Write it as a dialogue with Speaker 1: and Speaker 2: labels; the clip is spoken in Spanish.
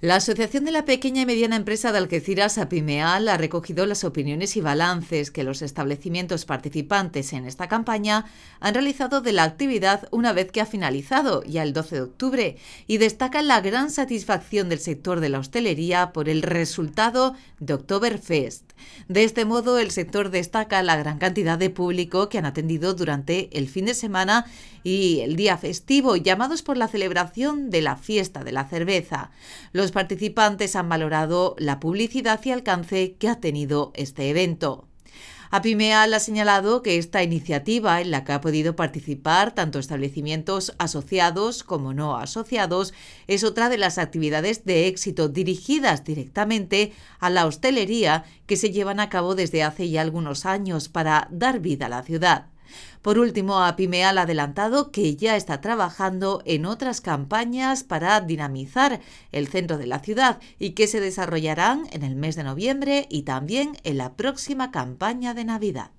Speaker 1: La Asociación de la Pequeña y Mediana Empresa de Algeciras, APIMEAL, ha recogido las opiniones y balances que los establecimientos participantes en esta campaña han realizado de la actividad una vez que ha finalizado, ya el 12 de octubre, y destaca la gran satisfacción del sector de la hostelería por el resultado de Oktoberfest. De este modo, el sector destaca la gran cantidad de público que han atendido durante el fin de semana y el día festivo, llamados por la celebración de la fiesta de la cerveza. Los los participantes han valorado la publicidad y alcance que ha tenido este evento. APIMEAL ha señalado que esta iniciativa, en la que ha podido participar tanto establecimientos asociados como no asociados, es otra de las actividades de éxito dirigidas directamente a la hostelería que se llevan a cabo desde hace ya algunos años para dar vida a la ciudad. Por último, Pimeal ha adelantado que ya está trabajando en otras campañas para dinamizar el centro de la ciudad y que se desarrollarán en el mes de noviembre y también en la próxima campaña de Navidad.